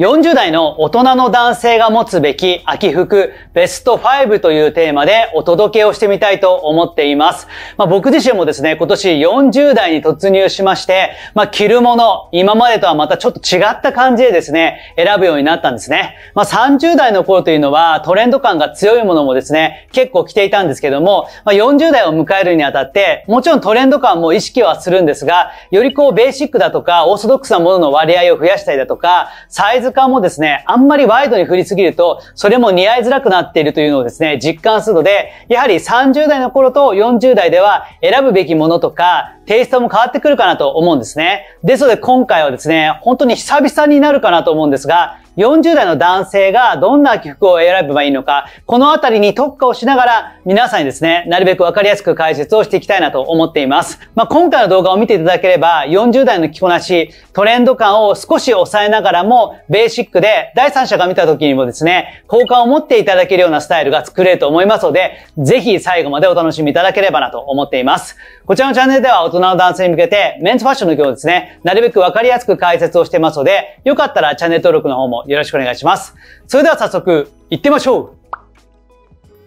40代の大人の男性が持つべき秋服ベスト5というテーマでお届けをしてみたいと思っています。まあ、僕自身もですね、今年40代に突入しまして、まあ、着るもの、今までとはまたちょっと違った感じでですね、選ぶようになったんですね。まあ、30代の頃というのはトレンド感が強いものもですね、結構着ていたんですけども、まあ、40代を迎えるにあたって、もちろんトレンド感も意識はするんですが、よりこうベーシックだとか、オーソドックスなものの割合を増やしたりだとか、サイズ水管もですね、あんまりワイドに振りすぎると、それも似合いづらくなっているというのをですね、実感するので、やはり30代の頃と40代では選ぶべきものとか、テイストも変わってくるかなと思うんですね。ですので今回はですね、本当に久々になるかなと思うんですが、40代の男性がどんな曲を選べばいいのか、このあたりに特化をしながら皆さんにですね、なるべくわかりやすく解説をしていきたいなと思っています。まあ、今回の動画を見ていただければ、40代の着こなし、トレンド感を少し抑えながらも、ベーシックで第三者が見た時にもですね、好感を持っていただけるようなスタイルが作れると思いますので、ぜひ最後までお楽しみいただければなと思っています。こちらのチャンネルでは大人の男性に向けて、メンズファッションの今日ですね、なるべくわかりやすく解説をしてますので、よかったらチャンネル登録の方もよろしくお願いします。それでは早速、行ってみましょう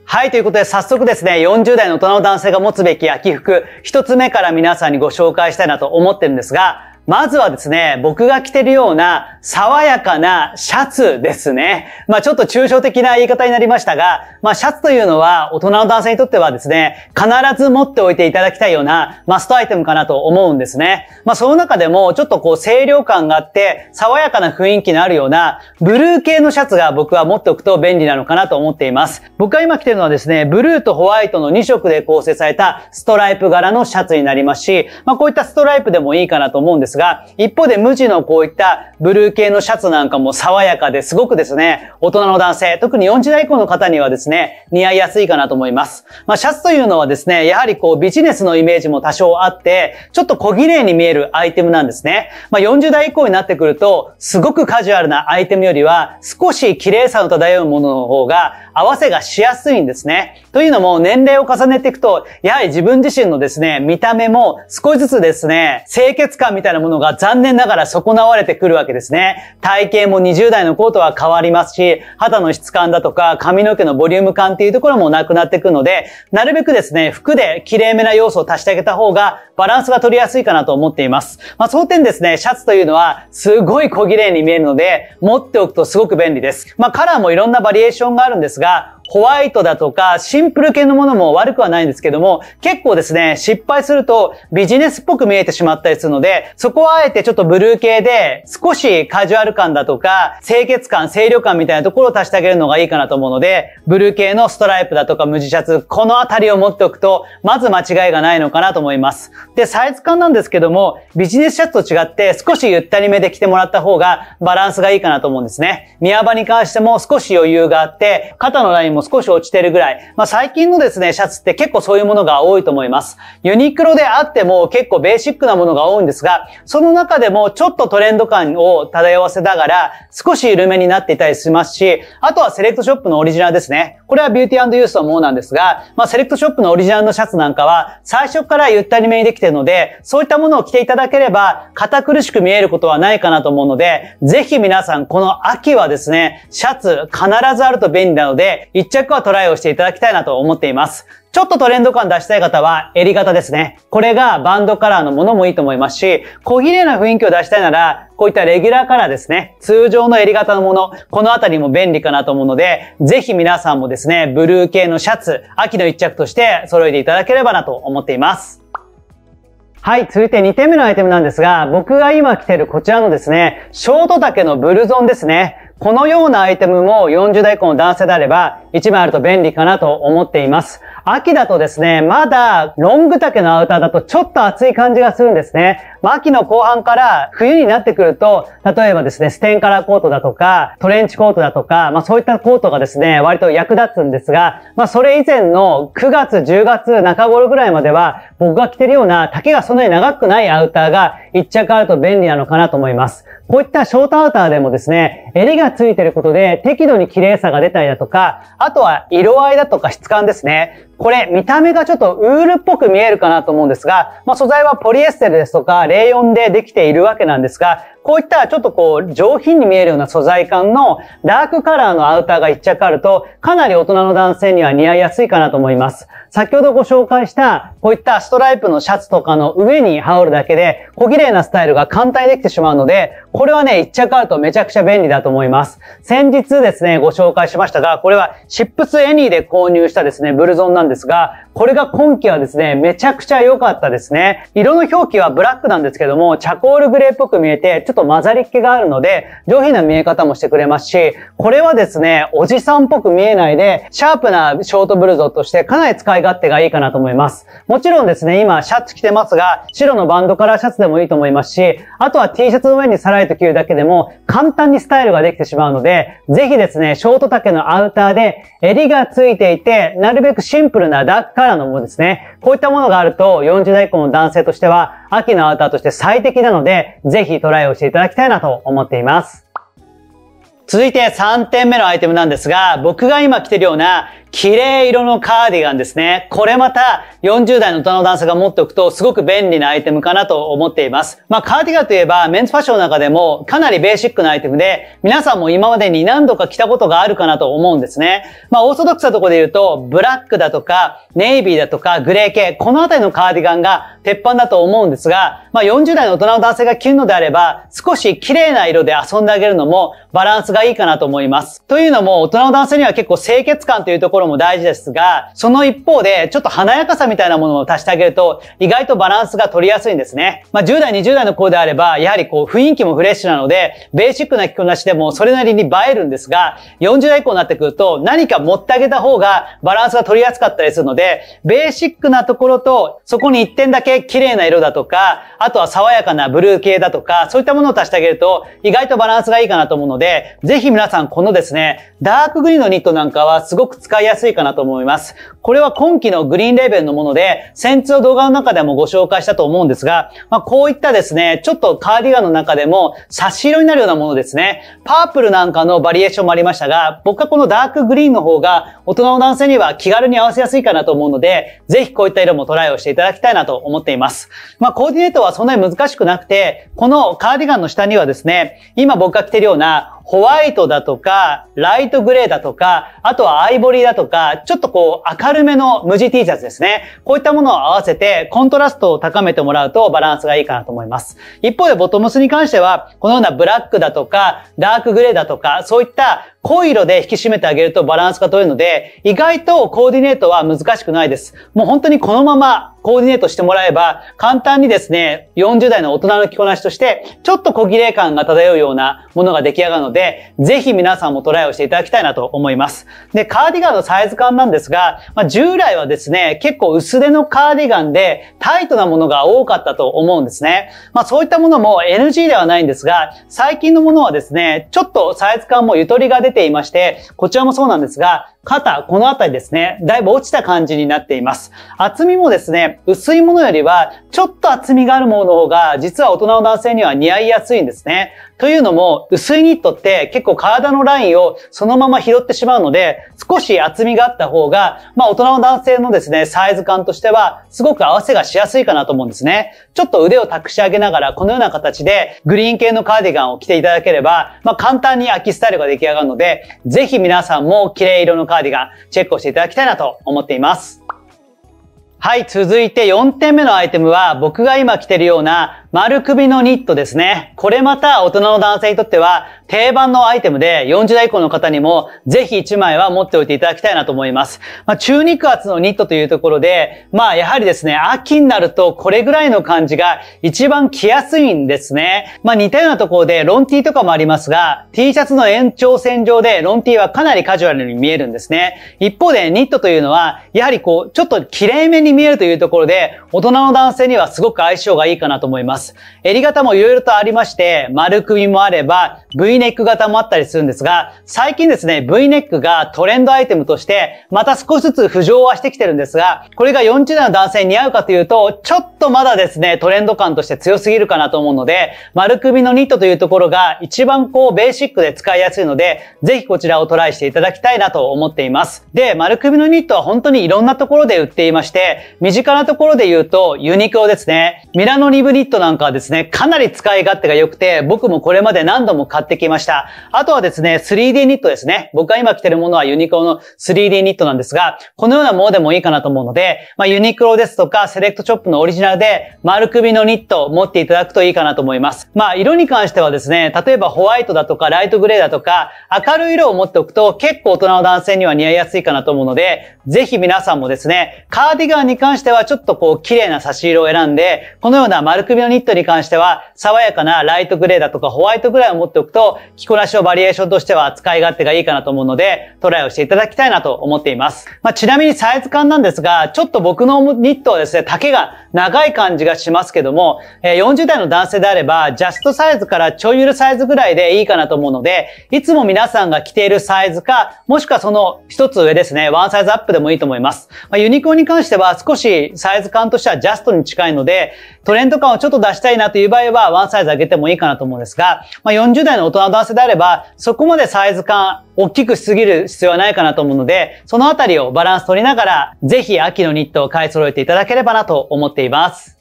はい、ということで早速ですね、40代の大人の男性が持つべき秋服、一つ目から皆さんにご紹介したいなと思ってるんですが、まずはですね、僕が着てるような爽やかなシャツですね。まあちょっと抽象的な言い方になりましたが、まあシャツというのは大人の男性にとってはですね、必ず持っておいていただきたいようなマストアイテムかなと思うんですね。まあその中でもちょっとこう清涼感があって爽やかな雰囲気のあるようなブルー系のシャツが僕は持っておくと便利なのかなと思っています。僕が今着てるのはですね、ブルーとホワイトの2色で構成されたストライプ柄のシャツになりますし、まあこういったストライプでもいいかなと思うんですですが、一方で無地のこういったブルー系のシャツなんかも爽やかですごくですね、大人の男性、特に40代以降の方にはですね、似合いやすいかなと思います。まあ、シャツというのはですね、やはりこうビジネスのイメージも多少あって、ちょっと小綺麗に見えるアイテムなんですね。まあ、40代以降になってくると、すごくカジュアルなアイテムよりは、少し綺麗さの漂うものの方が、合わせがしやすいんですね。というのも、年齢を重ねていくと、やはり自分自身のですね、見た目も少しずつですね、清潔感みたいなものが残念ながら損なわれてくるわけですね。体型も20代の頃とは変わりますし、肌の質感だとか髪の毛のボリューム感っていうところもなくなってくるので、なるべくですね、服で綺麗めな要素を足してあげた方がバランスが取りやすいかなと思っています。まあ、その点ですね、シャツというのはすごい小綺麗に見えるので、持っておくとすごく便利です。まあ、カラーもいろんなバリエーションがあるんですが、ホワイトだとか、シンプル系のものも悪くはないんですけども、結構ですね、失敗するとビジネスっぽく見えてしまったりするので、そこはあえてちょっとブルー系で、少しカジュアル感だとか、清潔感、清涼感みたいなところを足してあげるのがいいかなと思うので、ブルー系のストライプだとか無地シャツ、このあたりを持っておくと、まず間違いがないのかなと思います。で、サイズ感なんですけども、ビジネスシャツと違って少しゆったりめで着てもらった方がバランスがいいかなと思うんですね。見幅に関しても少し余裕があって、肩のラインも少し落ちてるぐらい。まあ、最近のですね、シャツって結構そういうものが多いと思います。ユニクロであっても結構ベーシックなものが多いんですが、その中でもちょっとトレンド感を漂わせながら、少し緩めになっていたりしますし、あとはセレクトショップのオリジナルですね。これはビューティーユースのものなんですが、まあ、セレクトショップのオリジナルのシャツなんかは、最初からゆったりめにできてるので、そういったものを着ていただければ、堅苦しく見えることはないかなと思うので、ぜひ皆さん、この秋はですね、シャツ必ずあると便利なので、一着はトライをしていただきたいなと思っています。ちょっとトレンド感出したい方は、襟型ですね。これがバンドカラーのものもいいと思いますし、小綺麗な雰囲気を出したいなら、こういったレギュラーカラーですね。通常の襟型のもの、このあたりも便利かなと思うので、ぜひ皆さんもですね、ブルー系のシャツ、秋の一着として揃えていただければなと思っています。はい、続いて2点目のアイテムなんですが、僕が今着てるこちらのですね、ショート丈のブルゾンですね。このようなアイテムも40代以降の男性であれば、一枚あると便利かなと思っています。秋だとですね、まだロング丈のアウターだとちょっと暑い感じがするんですね。まあ、秋の後半から冬になってくると、例えばですね、ステンカラーコートだとか、トレンチコートだとか、まあそういったコートがですね、割と役立つんですが、まあそれ以前の9月、10月中頃ぐらいまでは、僕が着てるような丈がそんなに長くないアウターが1着あると便利なのかなと思います。こういったショートアウターでもですね、襟がついてることで適度に綺麗さが出たりだとか、あとは色合いだとか質感ですね。これ見た目がちょっとウールっぽく見えるかなと思うんですが、まあ、素材はポリエステルですとか、レーヨンでできているわけなんですが、こういったちょっとこう上品に見えるような素材感のダークカラーのアウターが一着あると、かなり大人の男性には似合いやすいかなと思います。先ほどご紹介した、こういったストライプのシャツとかの上に羽織るだけで、小綺麗なスタイルが簡単にできてしまうので、これはね、一着あるとめちゃくちゃ便利だと思います。先日ですね、ご紹介しましたが、これはシップスエニーで購入したですね、ブルゾンなんですですが、これが今季はですね、めちゃくちゃ良かったですね。色の表記はブラックなんですけども、チャコールグレーっぽく見えて、ちょっと混ざりっ気があるので、上品な見え方もしてくれますし、これはですね、おじさんっぽく見えないで、シャープなショートブルゾンとしてかなり使い勝手がいいかなと思います。もちろんですね、今シャツ着てますが、白のバンドカラーシャツでもいいと思いますし、あとは T シャツの上にさらりと着るだけでも簡単にスタイルができてしまうので、ぜひですね、ショート丈のアウターで襟がついていて、なるべくシンプルなダッカーカラーのものですね。こういったものがあると、40代以降の男性としては、秋のアウターとして最適なので、ぜひトライをしていただきたいなと思っています。続いて3点目のアイテムなんですが、僕が今着てるような綺麗色のカーディガンですね。これまた40代の大人の男性が持っておくとすごく便利なアイテムかなと思っています。まあカーディガンといえばメンズファッションの中でもかなりベーシックなアイテムで皆さんも今までに何度か着たことがあるかなと思うんですね。まあオーソドックスなところで言うとブラックだとかネイビーだとかグレー系このあたりのカーディガンが鉄板だと思うんですが、まあ40代の大人の男性が着るのであれば少し綺麗な色で遊んであげるのもバランスががいいかなと思います。というのも、大人の男性には結構清潔感というところも大事ですが、その一方で、ちょっと華やかさみたいなものを足してあげると、意外とバランスが取りやすいんですね。まあ、10代、20代の子であれば、やはりこう、雰囲気もフレッシュなので、ベーシックな着こなしでもそれなりに映えるんですが、40代以降になってくると、何か持ってあげた方がバランスが取りやすかったりするので、ベーシックなところと、そこに一点だけ綺麗な色だとか、あとは爽やかなブルー系だとか、そういったものを足してあげると、意外とバランスがいいかなと思うので、ぜひ皆さんこのですね、ダークグリーンのニットなんかはすごく使いやすいかなと思います。これは今季のグリーンレーベルのもので、先日の動画の中でもご紹介したと思うんですが、まあ、こういったですね、ちょっとカーディガンの中でも差し色になるようなものですね。パープルなんかのバリエーションもありましたが、僕はこのダークグリーンの方が大人の男性には気軽に合わせやすいかなと思うので、ぜひこういった色もトライをしていただきたいなと思っています。まあ、コーディネートはそんなに難しくなくて、このカーディガンの下にはですね、今僕が着てるようなホワイトだとか、ライトグレーだとか、あとはアイボリーだとか、ちょっとこう明るめの無地 T シャツですね。こういったものを合わせてコントラストを高めてもらうとバランスがいいかなと思います。一方でボトムスに関しては、このようなブラックだとか、ダークグレーだとか、そういった濃い色で引き締めてあげるとバランスが取れるので、意外とコーディネートは難しくないです。もう本当にこのままコーディネートしてもらえば、簡単にですね、40代の大人の着こなしとして、ちょっと小切れ感が漂うようなものが出来上がるので、ぜひ皆さんもトライをしていただきたいなと思います。で、カーディガンのサイズ感なんですが、まあ、従来はですね、結構薄手のカーディガンでタイトなものが多かったと思うんですね。まあそういったものも NG ではないんですが、最近のものはですね、ちょっとサイズ感もゆとりが出てていまして、こちらもそうなんですが、肩、このあたりですね、だいぶ落ちた感じになっています。厚みもですね、薄いものよりは、ちょっと厚みがあるものの方が、実は大人の男性には似合いやすいんですね。というのも、薄いニットって結構体のラインをそのまま拾ってしまうので、少し厚みがあった方が、まあ大人の男性のですね、サイズ感としては、すごく合わせがしやすいかなと思うんですね。ちょっと腕を託し上げながら、このような形で、グリーン系のカーディガンを着ていただければ、まあ簡単に秋スタイルが出来上がるので、ぜひ皆さんも綺麗色のカーディガン、チェックをしていただきたいなと思っています。はい、続いて4点目のアイテムは、僕が今着てるような丸首のニットですね。これまた大人の男性にとっては定番のアイテムで40代以降の方にもぜひ1枚は持っておいていただきたいなと思います。まあ、中肉厚のニットというところで、まあやはりですね、秋になるとこれぐらいの感じが一番着やすいんですね。まあ似たようなところでロンティーとかもありますが、T シャツの延長線上でロンティーはかなりカジュアルに見えるんですね。一方でニットというのは、やはりこう、ちょっと綺麗めに見えるというところで、大人の男性にはすごく相性がいいかなと思います。。襟型もいろいろとありまして、丸首もあれば、V ネック型もあったりするんですが、最近ですね、V ネックがトレンドアイテムとして、また少しずつ浮上はしてきてるんですが、これが40代の男性に似合うかというと、ちょっとまだですね、トレンド感として強すぎるかなと思うので、丸首のニットというところが一番こうベーシックで使いやすいので、ぜひこちらをトライしていただきたいなと思っています。で、丸首のニットは本当にいろんなところで売っていまして、身近なところで言うと、ユニクロですね。ミラノリブニットなんかはですね、かなり使い勝手が良くて、僕もこれまで何度も買ってきました。あとはですね、3D ニットですね。僕が今着てるものはユニクロの 3D ニットなんですが、このようなものでもいいかなと思うので、まあ、ユニクロですとか、セレクトショップのオリジナルで、丸首のニットを持っていただくといいかなと思います。まあ、色に関してはですね、例えばホワイトだとか、ライトグレーだとか、明るい色を持っておくと、結構大人の男性には似合いやすいかなと思うので、ぜひ皆さんもですね、カーディガンに関してはちょっとこう、綺麗な差し色を選んで、このような丸首のニットットに関しては、爽やかなライトグレーだとかホワイトぐらいを持っておくと、着こなしをバリエーションとしては使い勝手がいいかなと思うので、トライをしていただきたいなと思っています。まあ、ちなみにサイズ感なんですが、ちょっと僕のニットはですね、丈が長い感じがしますけども、え40代の男性であれば、ジャストサイズからちょいゆるサイズぐらいでいいかなと思うので、いつも皆さんが着ているサイズか、もしくはその一つ上ですね、ワンサイズアップでもいいと思います。まあ、ユニコーンに関しては少しサイズ感としてはジャストに近いので、トレンド感をちょっと出出したいなという場合は、ワンサイズ上げてもいいかなと思うんですが、まあ、40代の大人の男性であれば、そこまでサイズ感、大きくしすぎる必要はないかなと思うので、そのあたりをバランス取りながら、ぜひ秋のニットを買い揃えていただければなと思っています。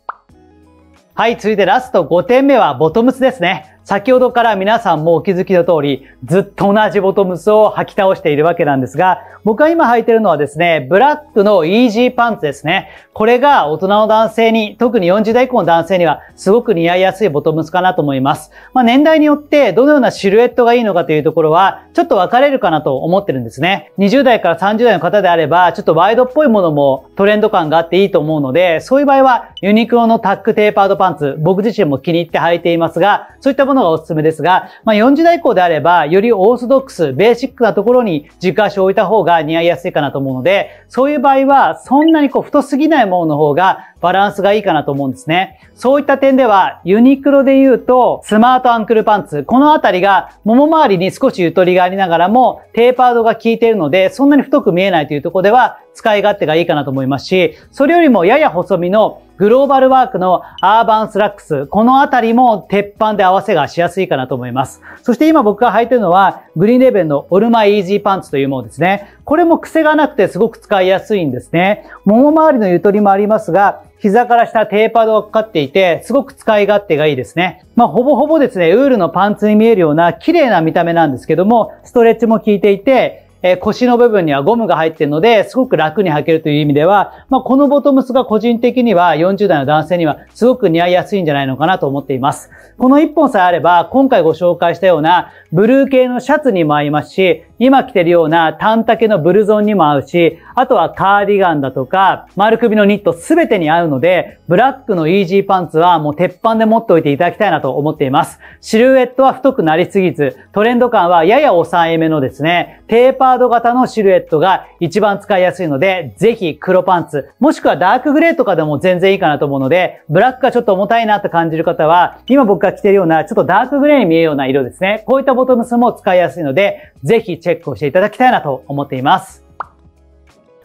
はい、続いてラスト5点目はボトムスですね。先ほどから皆さんもお気づきの通り、ずっと同じボトムスを履き倒しているわけなんですが、僕が今履いてるのはですね、ブラックのイージーパンツですね。これが大人の男性に、特に40代以降の男性にはすごく似合いやすいボトムスかなと思います。まあ、年代によってどのようなシルエットがいいのかというところは、ちょっと分かれるかなと思ってるんですね。20代から30代の方であれば、ちょっとワイドっぽいものもトレンド感があっていいと思うので、そういう場合はユニクロのタックテーパードパンツ、僕自身も気に入って履いていますが、そういったものものがおすすめですが、まあ、40代以降であれば、よりオーソドックス、ベーシックなところに軸足を置いた方が似合いやすいかなと思うので、そういう場合は、そんなにこう、太すぎないものの方が、バランスがいいかなと思うんですね。そういった点では、ユニクロで言うと、スマートアンクルパンツ、このあたりが、もも周りに少しゆとりがありながらも、テーパードが効いているので、そんなに太く見えないというところでは、使い勝手がいいかなと思いますし、それよりもやや細身のグローバルワークのアーバンスラックス、このあたりも鉄板で合わせがしやすいかなと思います。そして今僕が履いてるのは、グリーンレベルのオルマイイージーパンツというものですね。これも癖がなくてすごく使いやすいんですね。もも周りのゆとりもありますが、膝から下テーパードがかかっていて、すごく使い勝手がいいですね。まあ、ほぼほぼですね、ウールのパンツに見えるような綺麗な見た目なんですけども、ストレッチも効いていて、えー、腰の部分にはゴムが入っているので、すごく楽に履けるという意味では、まあ、このボトムスが個人的には40代の男性にはすごく似合いやすいんじゃないのかなと思っています。この1本さえあれば、今回ご紹介したようなブルー系のシャツにも合いますし、今着てるような短丈のブルゾンにも合うし、あとはカーディガンだとか、丸首のニットすべてに合うので、ブラックのイージーパンツはもう鉄板で持っておいていただきたいなと思っています。シルエットは太くなりすぎず、トレンド感はやや抑えめのですね、テーパーカード型のシルエットが一番使いやすいので、ぜひ黒パンツ、もしくはダークグレーとかでも全然いいかなと思うので、ブラックがちょっと重たいなと感じる方は、今僕が着てるようなちょっとダークグレーに見えるような色ですね。こういったボトムスも使いやすいので、ぜひチェックをしていただきたいなと思っています。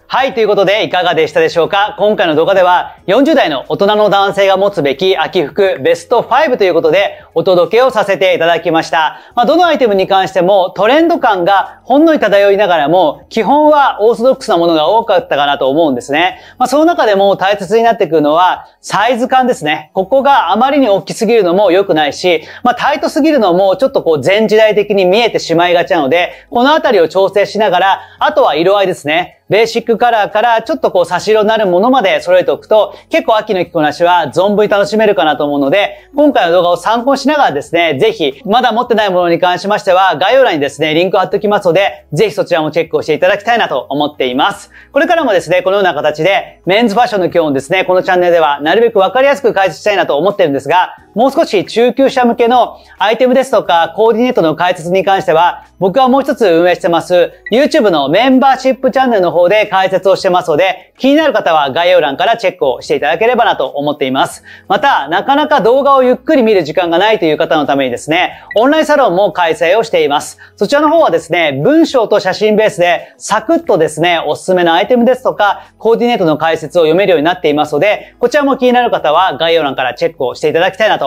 はい、ということでいかがでしたでしょうか今回の動画では40代の大人の男性が持つべき秋服ベスト5ということでお届けをさせていただきました。まあ、どのアイテムに関してもトレンド感がほんのり漂いながらも基本はオーソドックスなものが多かったかなと思うんですね。まあ、その中でも大切になってくるのはサイズ感ですね。ここがあまりに大きすぎるのも良くないし、まあ、タイトすぎるのもちょっとこう全時代的に見えてしまいがちなので、このあたりを調整しながら、あとは色合いですね。ベーシックカラーからちょっとこう差し色になるものまで揃えておくと、結構秋の着こなしは存分に楽しめるかなと思うので、今回の動画を参考にしながらですね、ぜひ、まだ持ってないものに関しましては、概要欄にですね、リンクを貼っておきますので、ぜひそちらもチェックをしていただきたいなと思っています。これからもですね、このような形で、メンズファッションの基本ですね、このチャンネルではなるべくわかりやすく解説したいなと思ってるんですが、もう少し中級者向けのアイテムですとか、コーディネートの解説に関しては、僕はもう一つ運営してます、YouTube のメンバーシップチャンネルの方で解説をしてますので、気になる方は概要欄からチェックをしていただければなと思っています。また、なかなか動画をゆっくり見る時間がないという方のためにですね、オンラインサロンも開催をしています。そちらの方はですね、文章と写真ベースで、サクッとですね、おすすめのアイテムですとか、コーディネートの解説を読めるようになっていますので、こちらも気になる方は概要欄からチェックをしていただきたいなと